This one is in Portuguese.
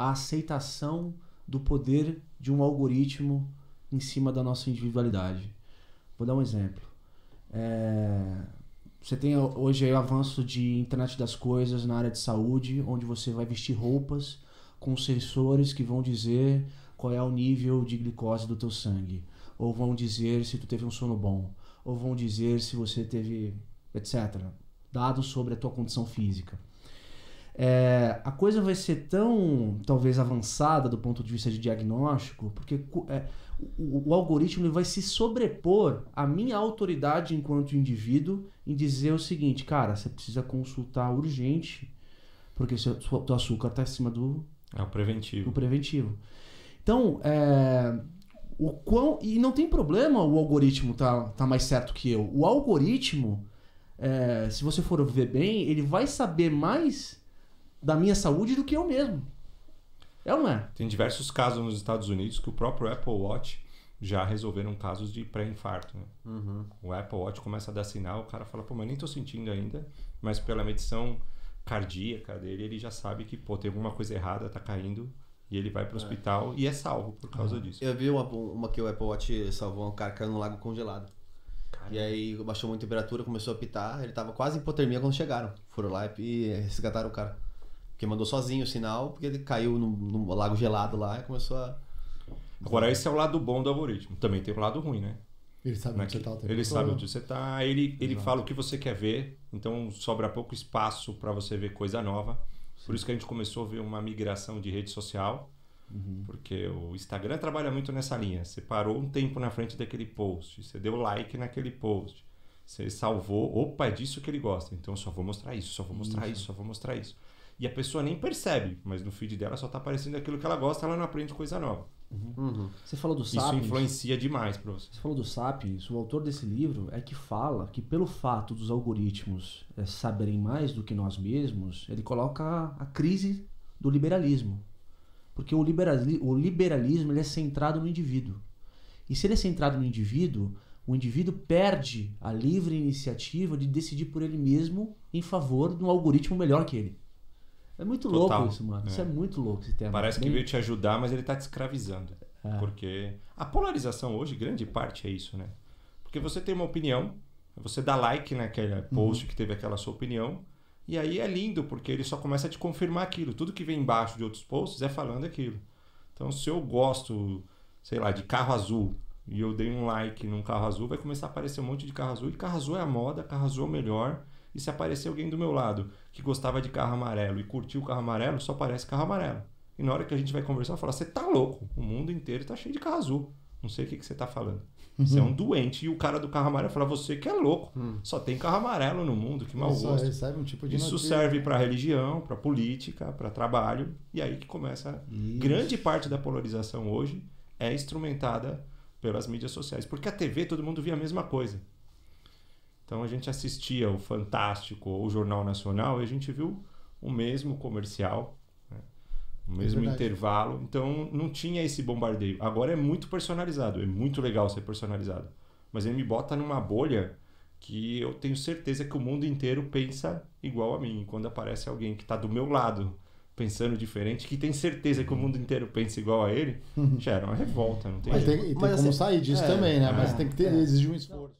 a aceitação do poder de um algoritmo em cima da nossa individualidade. Vou dar um exemplo. É... Você tem hoje o avanço de internet das coisas na área de saúde, onde você vai vestir roupas com sensores que vão dizer qual é o nível de glicose do teu sangue, ou vão dizer se tu teve um sono bom, ou vão dizer se você teve etc. Dados sobre a tua condição física. É, a coisa vai ser tão, talvez, avançada do ponto de vista de diagnóstico, porque é, o, o, algoritmo vai se sobrepor à minha autoridade enquanto indivíduo em dizer o seguinte, cara, você precisa consultar urgente, porque seu, seu açúcar está acima do... É o preventivo. o preventivo. Então, é, o quão... E não tem problema o algoritmo tá, tá mais certo que eu. O algoritmo, é, se você for ver bem, ele vai saber mais da minha saúde do que eu mesmo. É ou não é? Tem diversos casos nos Estados Unidos que o próprio Apple Watch já resolveram casos de pré-infarto. Né? Uhum. O Apple Watch começa a dar sinal, o cara fala, pô, mas nem tô sentindo ainda, mas pela medição cardíaca dele, ele já sabe que, pô, tem alguma coisa errada, tá caindo, e ele vai pro é. hospital e é salvo por causa uhum. disso. Eu vi uma, uma que o Apple Watch salvou um cara caiu no lago congelado. Caramba. E aí baixou muito a temperatura, começou a pitar, ele tava quase em hipotermia quando chegaram. Foram lá e resgataram o cara. Porque mandou sozinho o sinal, porque ele caiu num, lago gelado lá e começou a. Agora, esse é o lado bom do algoritmo. Também tem o um lado ruim, né? Ele sabe é onde você está. Ele todo. sabe onde você está. Ele, ele fala o que você quer ver. Então, sobra pouco espaço para você ver coisa nova. Sim. Por isso que a gente começou a ver uma migração de rede social. Uhum. Porque o Instagram trabalha muito nessa linha. Você parou um tempo na frente daquele post. Você deu like naquele post. Você salvou. Opa, é disso que ele gosta. Então, só vou mostrar isso, só vou mostrar isso, isso só vou mostrar isso. E a pessoa nem percebe, mas no feed dela só tá aparecendo aquilo que ela gosta, ela não aprende coisa nova. Uhum. Você falou do Sapiens. Isso influencia demais para você. Você falou do Sapiens. O autor desse livro é que fala que pelo fato dos algoritmos é, saberem mais do que nós mesmos, ele coloca a, a crise do liberalismo. Porque o, liberali o liberalismo ele é centrado no indivíduo. E se ele é centrado no indivíduo, o indivíduo perde a livre iniciativa de decidir por ele mesmo em favor de um algoritmo melhor que ele. É muito Total. louco isso, mano. É. Isso é muito louco esse tema. Parece Bem... que veio te ajudar, mas ele tá te escravizando. É. Porque a polarização hoje, grande parte é isso, né? Porque você tem uma opinião, você dá like naquele uhum. post uhum. que teve aquela sua opinião, e aí é lindo, porque ele só começa a te confirmar aquilo. Tudo que vem embaixo de outros posts é falando aquilo. Então, se eu gosto, sei lá, de carro azul, e eu dei um like num carro azul, vai começar a aparecer um monte de carro azul, e carro azul é a moda, carro azul é o melhor. E se aparecer alguém do meu lado que gostava de carro amarelo e curtiu o carro amarelo, só aparece carro amarelo. E na hora que a gente vai conversar, eu falo você tá louco, o mundo inteiro tá cheio de carro azul. Não sei o que, que você tá falando. Você uhum. é um doente. E o cara do carro amarelo fala: você que é louco. Uhum. Só tem carro amarelo no mundo, que mau gosto. Um tipo Isso notícia, serve para religião, para política, para trabalho. E aí que começa. Isso. Grande parte da polarização hoje é instrumentada pelas mídias sociais. Porque a TV todo mundo via a mesma coisa. Então a gente assistia o Fantástico ou o Jornal Nacional e a gente viu o mesmo comercial, né? o mesmo é intervalo. Então não tinha esse bombardeio. Agora é muito personalizado, é muito legal ser personalizado. Mas ele me bota numa bolha que eu tenho certeza que o mundo inteiro pensa igual a mim. Quando aparece alguém que está do meu lado pensando diferente, que tem certeza que o mundo inteiro pensa igual a ele, gera uhum. uma revolta, não tem Mas jeito. tem, tem Mas como assim, sair disso é, também, né? É, Mas tem que ter, é. exigir um esforço.